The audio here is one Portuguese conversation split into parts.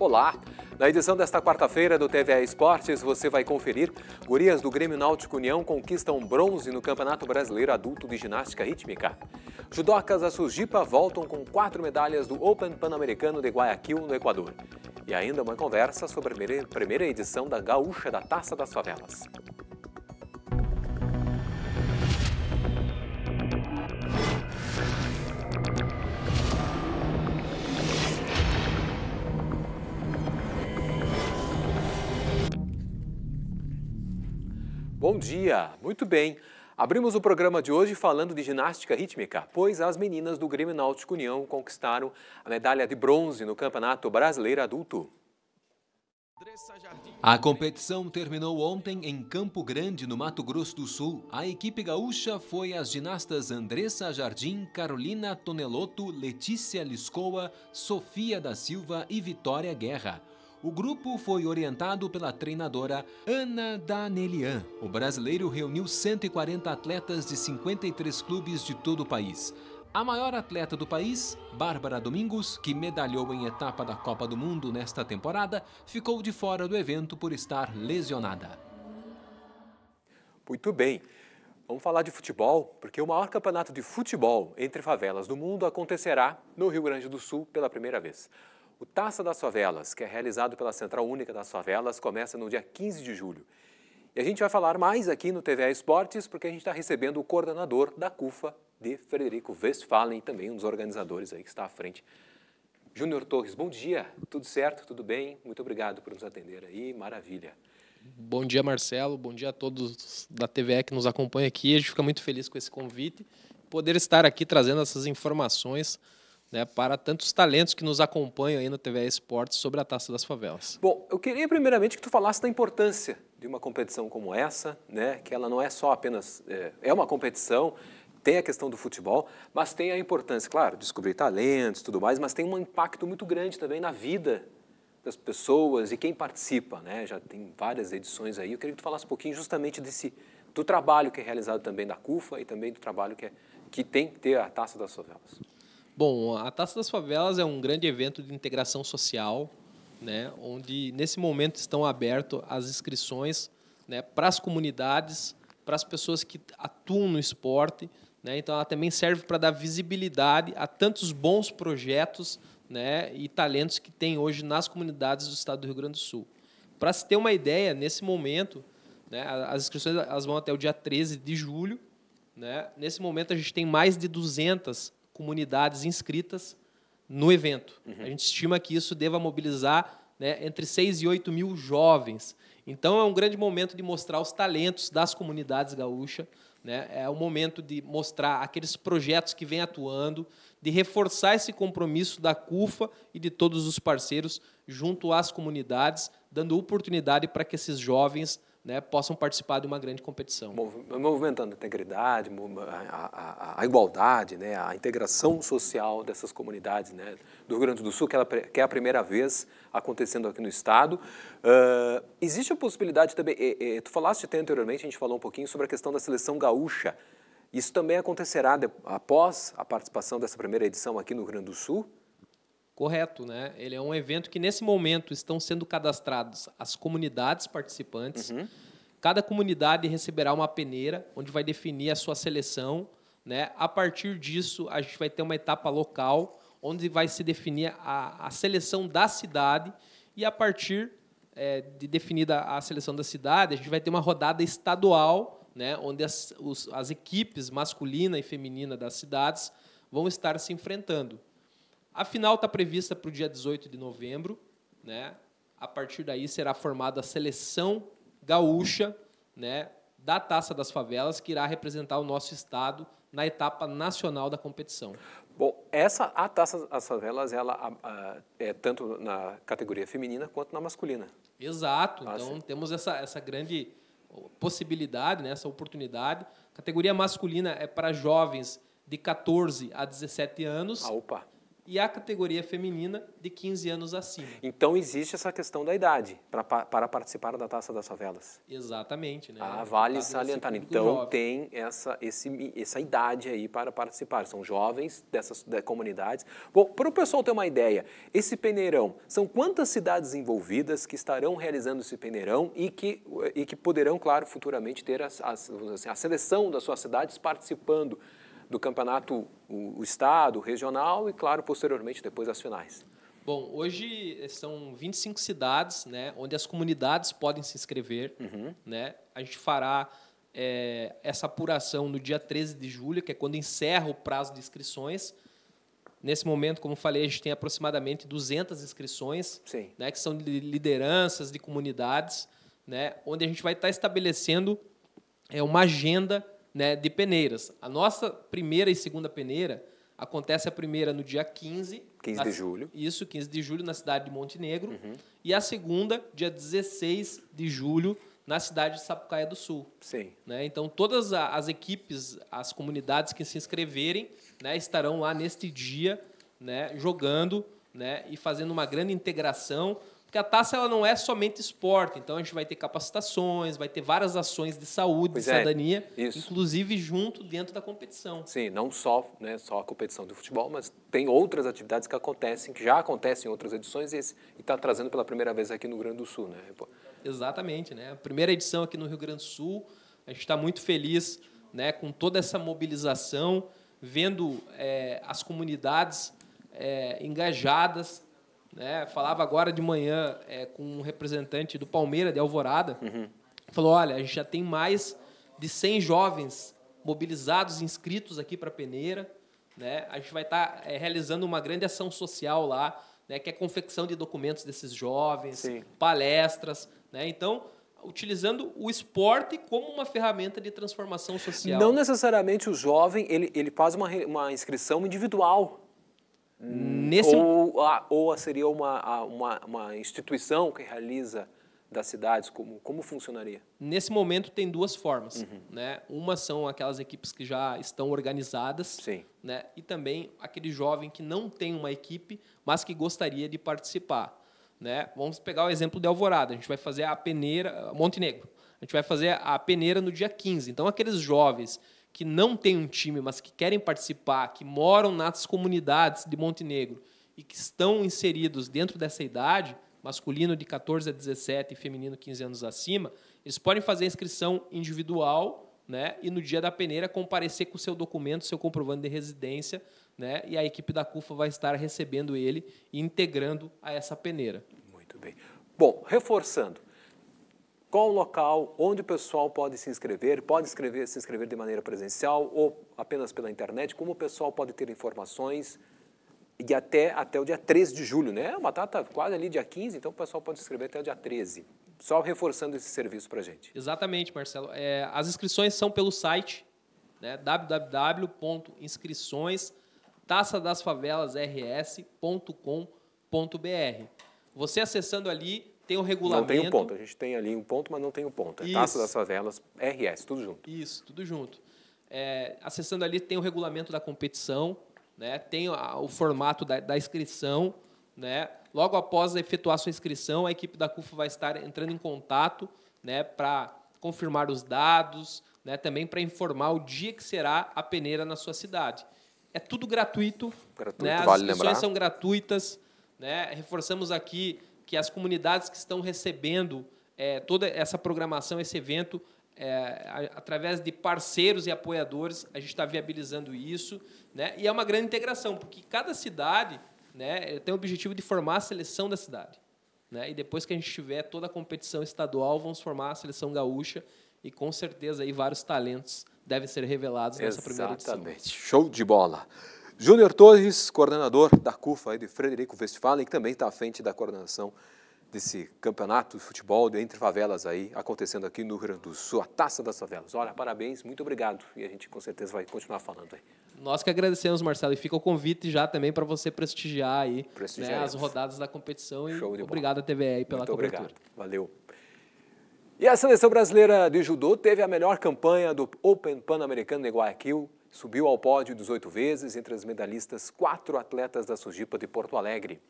Olá! Na edição desta quarta-feira do TVA Esportes, você vai conferir. Gurias do Grêmio Náutico União conquistam bronze no Campeonato Brasileiro Adulto de Ginástica Rítmica. Judocas da Sujipa voltam com quatro medalhas do Open Pan-Americano de Guayaquil, no Equador. E ainda uma conversa sobre a primeira edição da Gaúcha da Taça das Favelas. Bom dia, muito bem. Abrimos o programa de hoje falando de ginástica rítmica, pois as meninas do Grêmio Náutico União conquistaram a medalha de bronze no Campeonato Brasileiro Adulto. A competição terminou ontem em Campo Grande, no Mato Grosso do Sul. A equipe gaúcha foi as ginastas Andressa Jardim, Carolina Toneloto, Letícia Liscoa, Sofia da Silva e Vitória Guerra o grupo foi orientado pela treinadora Ana Danelian. O brasileiro reuniu 140 atletas de 53 clubes de todo o país. A maior atleta do país, Bárbara Domingos, que medalhou em etapa da Copa do Mundo nesta temporada, ficou de fora do evento por estar lesionada. Muito bem. Vamos falar de futebol, porque o maior campeonato de futebol entre favelas do mundo acontecerá no Rio Grande do Sul pela primeira vez. O Taça das Favelas, que é realizado pela Central Única das Favelas, começa no dia 15 de julho. E a gente vai falar mais aqui no TVA Esportes, porque a gente está recebendo o coordenador da CUFA de Frederico Westphalen, também um dos organizadores aí que está à frente. Júnior Torres, bom dia. Tudo certo? Tudo bem? Muito obrigado por nos atender aí. Maravilha. Bom dia, Marcelo. Bom dia a todos da TVE que nos acompanha aqui. A gente fica muito feliz com esse convite, poder estar aqui trazendo essas informações né, para tantos talentos que nos acompanham aí no TV Esportes sobre a Taça das Favelas. Bom, eu queria primeiramente que tu falasse da importância de uma competição como essa, né, que ela não é só apenas, é, é uma competição, tem a questão do futebol, mas tem a importância, claro, descobrir talentos e tudo mais, mas tem um impacto muito grande também na vida das pessoas e quem participa, né? Já tem várias edições aí. Eu queria que tu falasse um pouquinho justamente desse do trabalho que é realizado também da CUFA e também do trabalho que, é, que tem que ter a Taça das Favelas. Bom, a Taça das Favelas é um grande evento de integração social, né, onde nesse momento estão abertas as inscrições né, para as comunidades, para as pessoas que atuam no esporte. Né, então, ela também serve para dar visibilidade a tantos bons projetos né, e talentos que tem hoje nas comunidades do estado do Rio Grande do Sul. Para se ter uma ideia, nesse momento, né, as inscrições elas vão até o dia 13 de julho. Né, nesse momento, a gente tem mais de 200 comunidades inscritas no evento. Uhum. A gente estima que isso deva mobilizar né, entre 6 e 8 mil jovens. Então, é um grande momento de mostrar os talentos das comunidades gaúchas, né? é o momento de mostrar aqueles projetos que vêm atuando, de reforçar esse compromisso da CUFA e de todos os parceiros junto às comunidades, dando oportunidade para que esses jovens né, possam participar de uma grande competição. Movimentando a integridade, a, a, a igualdade, né, a integração social dessas comunidades né, do Rio Grande do Sul, que, ela, é que, é a primeira vez acontecendo aqui no Estado. Uh, existe a possibilidade também, e, e, tu falaste até anteriormente, a gente falou um pouquinho sobre a questão da seleção gaúcha. Isso também acontecerá de, após a participação dessa primeira edição aqui no Rio Grande do Sul? Correto, né? Ele é um evento que nesse momento estão sendo cadastradas as comunidades participantes. Uhum. Cada comunidade receberá uma peneira onde vai definir a sua seleção, né? A partir disso, a gente vai ter uma etapa local onde vai se definir a, a seleção da cidade e a partir é, de definida a seleção da cidade, a gente vai ter uma rodada estadual, né? Onde as, os, as equipes masculina e feminina das cidades vão estar se enfrentando. A final está prevista para o dia 18 de novembro. Né? A partir daí será formada a seleção gaúcha né, da Taça das Favelas, que irá representar o nosso estado na etapa nacional da competição. Bom, essa a Taça das Favelas ela a, a, é tanto na categoria feminina quanto na masculina. Exato. Ah, então sim. temos essa, essa grande possibilidade, né, essa oportunidade. Categoria masculina é para jovens de 14 a 17 anos. Ah, opa e a categoria feminina de 15 anos acima. Então existe essa questão da idade pra, para participar da Taça das Favelas. Exatamente, né? Ah, vale assim, salientar. Então jovem. tem essa, esse, essa idade aí para participar. São jovens dessas de, comunidades. Bom, para o pessoal ter uma ideia, esse peneirão, são quantas cidades envolvidas que estarão realizando esse peneirão e que, e que poderão, claro, futuramente ter as, as, assim, a seleção das suas cidades participando do campeonato, o, o estado, o regional e, claro, posteriormente, depois as finais. Bom, hoje são 25 cidades, né, onde as comunidades podem se inscrever, uhum. né? A gente fará é, essa apuração no dia 13 de julho, que é quando encerra o prazo de inscrições. Nesse momento, como falei, a gente tem aproximadamente 200 inscrições, Sim. né, que são de lideranças de comunidades, né, onde a gente vai estar estabelecendo é, uma agenda né, de peneiras. A nossa primeira e segunda peneira acontece a primeira no dia 15. 15 de julho. Isso, 15 de julho, na cidade de Montenegro. Uhum. E a segunda, dia 16 de julho, na cidade de Sapucaia do Sul. Sim. Né, então, todas as equipes, as comunidades que se inscreverem, né, estarão lá neste dia, né, jogando né, e fazendo uma grande integração porque a taça ela não é somente esporte, então a gente vai ter capacitações, vai ter várias ações de saúde, pois de é, cidadania, é, inclusive junto dentro da competição. Sim, não só, né, só a competição do futebol, mas tem outras atividades que acontecem, que já acontecem em outras edições e está trazendo pela primeira vez aqui no Rio Grande do Sul, né? Exatamente, né? A primeira edição aqui no Rio Grande do Sul, a gente está muito feliz, né, com toda essa mobilização, vendo é, as comunidades é, engajadas né? Falava agora de manhã é, com um representante do Palmeiras, de Alvorada. Uhum. Falou: olha, a gente já tem mais de 100 jovens mobilizados, inscritos aqui para a peneira. Né? A gente vai estar tá, é, realizando uma grande ação social lá, né? que é a confecção de documentos desses jovens, Sim. palestras. Né? Então, utilizando o esporte como uma ferramenta de transformação social. Não necessariamente o jovem, ele, ele faz uma, uma inscrição individual. Nesse... Ou, a, ou seria uma, uma, uma instituição que realiza das cidades, como, como funcionaria? Nesse momento tem duas formas. Uhum. Né? Uma são aquelas equipes que já estão organizadas, Sim. Né? e também aquele jovem que não tem uma equipe, mas que gostaria de participar. Né? Vamos pegar o exemplo de Alvorada. A gente vai fazer a peneira, Montenegro. A gente vai fazer a peneira no dia 15. Então, aqueles jovens que não têm um time, mas que querem participar, que moram nas comunidades de Montenegro e que estão inseridos dentro dessa idade, masculino de 14 a 17 e feminino 15 anos acima, eles podem fazer a inscrição individual né, e no dia da peneira comparecer com o seu documento, seu comprovante de residência, né, e a equipe da CUFA vai estar recebendo ele e integrando a essa peneira. Muito bem. Bom, reforçando, qual o local onde o pessoal pode se inscrever, pode escrever, se inscrever de maneira presencial ou apenas pela internet, como o pessoal pode ter informações e até, até o dia 13 de julho, né? É uma data quase ali dia 15, então o pessoal pode se inscrever até o dia 13. Só reforçando esse serviço para a gente. Exatamente, Marcelo. É, as inscrições são pelo site né? www.inscrições.taçadasfavelasrs.com.br. Você acessando ali, tem o regulamento. Não tem um ponto, a gente tem ali um ponto, mas não tem um ponto. É Isso. Taça das Favelas, RS, tudo junto. Isso, tudo junto. É, acessando ali tem o regulamento da competição, né? tem a, o formato da, da inscrição. Né? Logo após efetuar sua inscrição, a equipe da CUFA vai estar entrando em contato né, para confirmar os dados, né, também para informar o dia que será a peneira na sua cidade. É tudo gratuito, né? gratuito né? as vale inscrições são gratuitas. Né? Reforçamos aqui que as comunidades que estão recebendo é, toda essa programação, esse evento, é, através de parceiros e apoiadores, a gente está viabilizando isso. Né? E é uma grande integração, porque cada cidade né, tem o objetivo de formar a seleção da cidade. Né? E depois que a gente tiver toda a competição estadual, vamos formar a seleção gaúcha e com certeza aí vários talentos devem ser revelados nessa Exatamente. primeira edição. Exatamente. Show de bola. Júnior Torres, coordenador da CUFA de Frederico Westphalen, que também está à frente da coordenação desse campeonato de futebol de entre favelas aí, acontecendo aqui no Rio Grande do Sul, a Taça das Favelas. Olha, parabéns, muito obrigado. E a gente com certeza vai continuar falando aí. Nós que agradecemos, Marcelo, e fica o convite já também para você prestigiar aí né, as rodadas da competição. E obrigado à TVE pela muito cobertura. Obrigado. Valeu. E a seleção brasileira de judô teve a melhor campanha do Open Pan-Americano de Guayaquil Subiu ao pódio 18 vezes, entre as medalhistas, quatro atletas da Sujipa de Porto Alegre.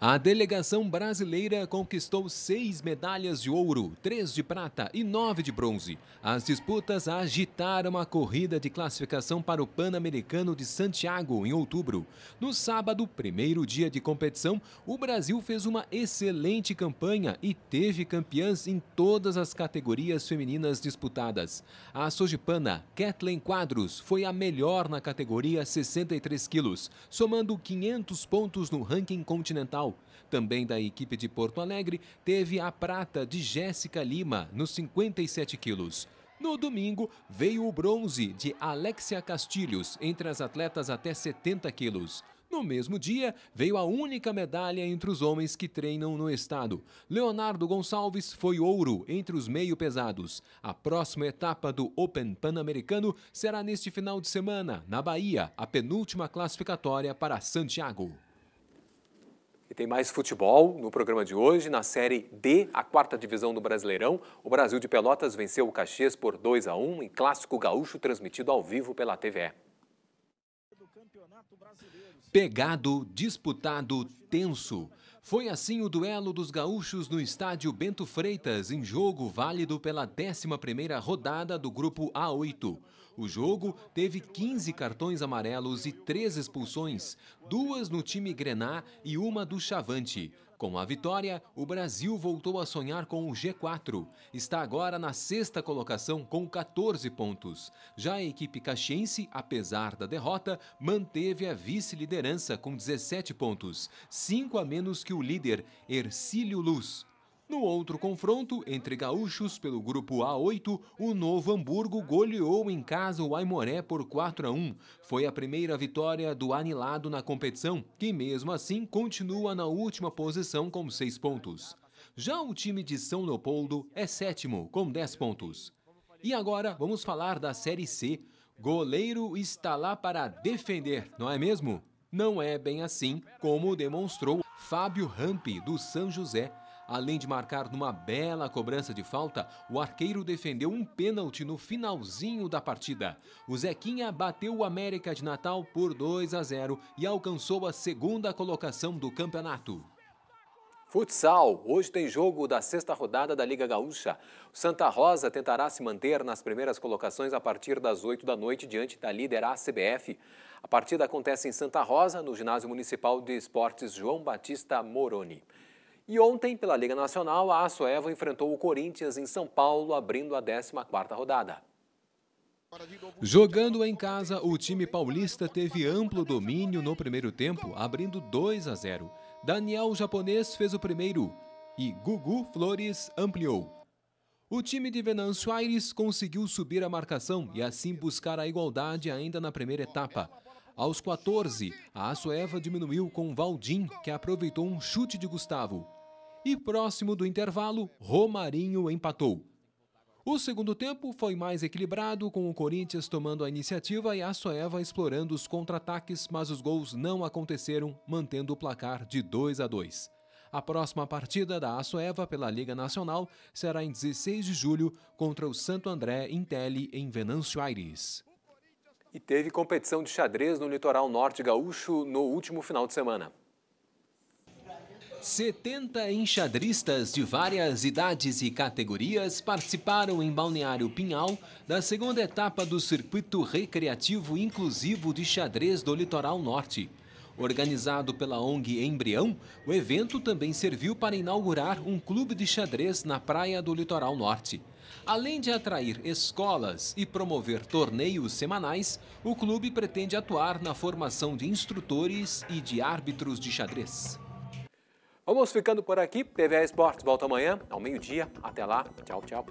A delegação brasileira conquistou seis medalhas de ouro, três de prata e nove de bronze. As disputas agitaram a corrida de classificação para o Pan-Americano de Santiago em outubro. No sábado, primeiro dia de competição, o Brasil fez uma excelente campanha e teve campeãs em todas as categorias femininas disputadas. A sojipana Kathleen Quadros foi a melhor na categoria 63 quilos, somando 500 pontos no ranking continental também da equipe de Porto Alegre, teve a prata de Jéssica Lima, nos 57 quilos. No domingo, veio o bronze de Alexia Castilhos, entre as atletas até 70 quilos. No mesmo dia, veio a única medalha entre os homens que treinam no estado. Leonardo Gonçalves foi ouro entre os meio pesados. A próxima etapa do Open Pan-Americano será neste final de semana, na Bahia, a penúltima classificatória para Santiago tem mais futebol no programa de hoje. Na Série D, a quarta divisão do Brasileirão, o Brasil de Pelotas venceu o Caxias por 2 a 1 em clássico gaúcho transmitido ao vivo pela TVE. Pegado, disputado, tenso. Foi assim o duelo dos gaúchos no estádio Bento Freitas, em jogo válido pela 11ª rodada do grupo A8. O jogo teve 15 cartões amarelos e 3 expulsões, duas no time Grená e uma do Chavante. Com a vitória, o Brasil voltou a sonhar com o G4. Está agora na sexta colocação com 14 pontos. Já a equipe caxiense, apesar da derrota, manteve a vice-liderança com 17 pontos, 5 a menos que o líder, Ercílio Luz. No outro confronto, entre gaúchos, pelo grupo A8, o Novo Hamburgo goleou em casa o Aimoré por 4 a 1. Foi a primeira vitória do anilado na competição, que mesmo assim continua na última posição com 6 pontos. Já o time de São Leopoldo é sétimo, com 10 pontos. E agora vamos falar da Série C. Goleiro está lá para defender, não é mesmo? Não é bem assim como demonstrou Fábio Rampe, do São José, Além de marcar numa bela cobrança de falta, o arqueiro defendeu um pênalti no finalzinho da partida. O Zequinha bateu o América de Natal por 2 a 0 e alcançou a segunda colocação do campeonato. Futsal. Hoje tem jogo da sexta rodada da Liga Gaúcha. O Santa Rosa tentará se manter nas primeiras colocações a partir das 8 da noite diante da líder ACBF. A partida acontece em Santa Rosa, no Ginásio Municipal de Esportes João Batista Moroni. E ontem, pela Liga Nacional, a Assoeva enfrentou o Corinthians em São Paulo, abrindo a 14ª rodada. Jogando em casa, o time paulista teve amplo domínio no primeiro tempo, abrindo 2 a 0. Daniel Japonês fez o primeiro e Gugu Flores ampliou. O time de Venâncio Aires conseguiu subir a marcação e assim buscar a igualdade ainda na primeira etapa. Aos 14, a Assueva diminuiu com Valdim, que aproveitou um chute de Gustavo e próximo do intervalo, Romarinho empatou. O segundo tempo foi mais equilibrado, com o Corinthians tomando a iniciativa e a Soeva explorando os contra-ataques, mas os gols não aconteceram, mantendo o placar de 2 a 2. A próxima partida da Açoeva pela Liga Nacional será em 16 de julho contra o Santo André Intelli em Venâncio Aires. E teve competição de xadrez no litoral norte gaúcho no último final de semana. 70 enxadristas de várias idades e categorias participaram em Balneário Pinhal da segunda etapa do Circuito Recreativo Inclusivo de Xadrez do Litoral Norte. Organizado pela ONG Embrião, o evento também serviu para inaugurar um clube de xadrez na praia do Litoral Norte. Além de atrair escolas e promover torneios semanais, o clube pretende atuar na formação de instrutores e de árbitros de xadrez. Vamos ficando por aqui. TVA Esportes volta amanhã, ao meio-dia. Até lá. Tchau, tchau.